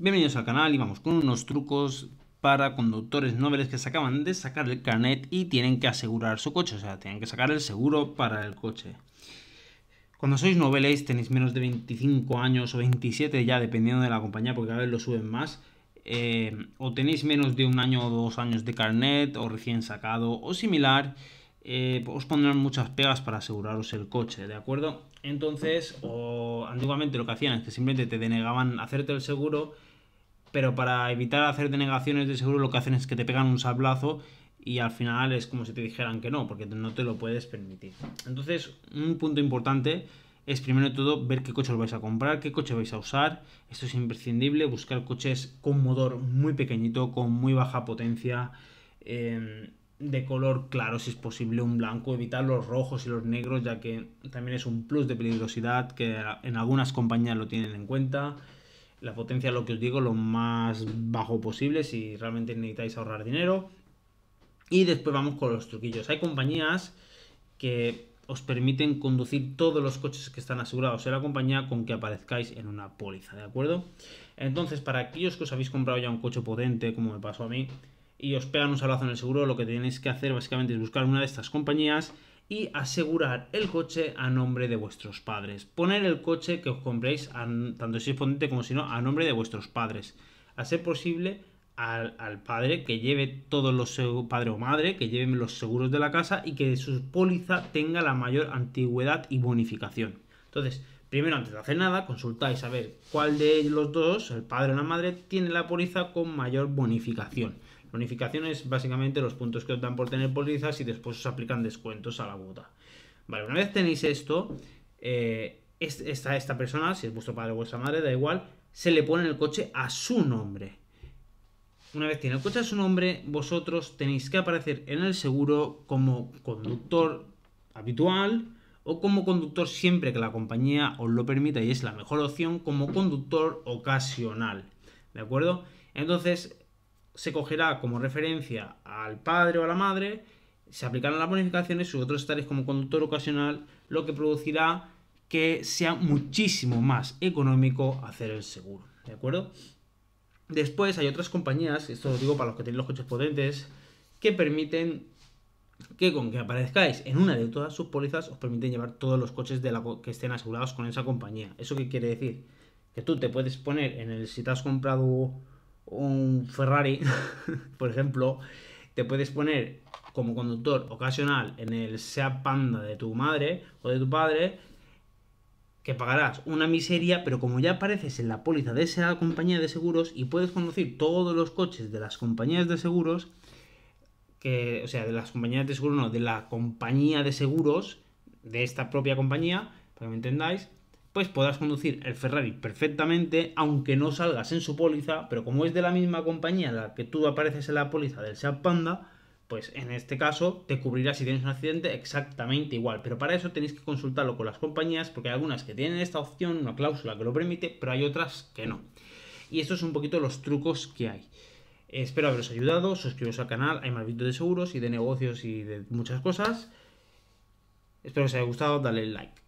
Bienvenidos al canal y vamos con unos trucos para conductores noveles que se acaban de sacar el carnet y tienen que asegurar su coche, o sea, tienen que sacar el seguro para el coche. Cuando sois noveles, tenéis menos de 25 años o 27 ya, dependiendo de la compañía, porque a vez lo suben más, eh, o tenéis menos de un año o dos años de carnet o recién sacado o similar, eh, os pondrán muchas pegas para aseguraros el coche, ¿de acuerdo? Entonces, o antiguamente lo que hacían es que simplemente te denegaban hacerte el seguro pero para evitar hacer denegaciones de seguro lo que hacen es que te pegan un sablazo y al final es como si te dijeran que no, porque no te lo puedes permitir. Entonces, un punto importante es primero de todo ver qué coche vais a comprar, qué coche vais a usar. Esto es imprescindible, buscar coches con motor muy pequeñito, con muy baja potencia, em, de color claro si es posible, un blanco, evitar los rojos y los negros, ya que también es un plus de peligrosidad que en algunas compañías lo tienen en cuenta. La potencia, lo que os digo, lo más bajo posible si realmente necesitáis ahorrar dinero. Y después vamos con los truquillos. Hay compañías que os permiten conducir todos los coches que están asegurados en la compañía con que aparezcáis en una póliza, ¿de acuerdo? Entonces, para aquellos que os habéis comprado ya un coche potente, como me pasó a mí, y os pegan un salazo en el seguro, lo que tenéis que hacer básicamente es buscar una de estas compañías y asegurar el coche a nombre de vuestros padres. Poner el coche que os compréis, tanto si es potente como si no, a nombre de vuestros padres. A ser posible, al, padre que lleve todos los padre o madre que lleven los seguros de la casa y que su póliza tenga la mayor antigüedad y bonificación. Entonces, primero antes de hacer nada, consultáis a ver cuál de los dos, el padre o la madre, tiene la póliza con mayor bonificación. La es básicamente los puntos que os dan por tener pólizas y después os aplican descuentos a la cuota. Vale, una vez tenéis esto, eh, esta, esta persona, si es vuestro padre o vuestra madre, da igual, se le pone el coche a su nombre. Una vez tiene el coche a su nombre, vosotros tenéis que aparecer en el seguro como conductor habitual o como conductor siempre que la compañía os lo permita y es la mejor opción como conductor ocasional. ¿De acuerdo? Entonces, se cogerá como referencia al padre o a la madre, se aplicarán las bonificaciones y otros estaréis como conductor ocasional, lo que producirá que sea muchísimo más económico hacer el seguro. ¿De acuerdo? Después hay otras compañías, esto lo digo para los que tienen los coches potentes, que permiten que con que aparezcáis en una de todas sus pólizas os permiten llevar todos los coches de que estén asegurados con esa compañía. ¿Eso qué quiere decir? Que tú te puedes poner en el si te has comprado un Ferrari, por ejemplo, te puedes poner como conductor ocasional en el SEA Panda de tu madre o de tu padre, que pagarás una miseria, pero como ya apareces en la póliza de esa compañía de seguros y puedes conducir todos los coches de las compañías de seguros, que, o sea, de las compañías de seguros, no, de la compañía de seguros, de esta propia compañía, para que me entendáis, pues podrás conducir el Ferrari perfectamente, aunque no salgas en su póliza, pero como es de la misma compañía en la que tú apareces en la póliza del Seat Panda, pues en este caso te cubrirá si tienes un accidente exactamente igual. Pero para eso tenéis que consultarlo con las compañías, porque hay algunas que tienen esta opción, una cláusula que lo permite, pero hay otras que no. Y estos son un poquito los trucos que hay. Espero haberos ayudado, suscribiros al canal, hay más vídeos de seguros y de negocios y de muchas cosas. Espero que os haya gustado, dale like.